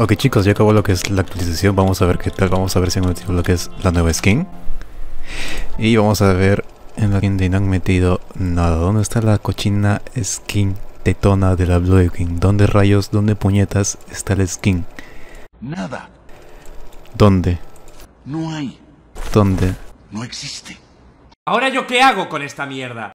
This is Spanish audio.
Ok chicos, ya acabó lo que es la actualización, vamos a ver qué tal, vamos a ver si han metido lo que es la nueva skin. Y vamos a ver en la skin no han metido nada, ¿dónde está la cochina skin tetona de la Blue King? ¿Dónde rayos, dónde puñetas está la skin? Nada. ¿Dónde? No hay. ¿Dónde? No existe. ¿Ahora yo qué hago con esta mierda?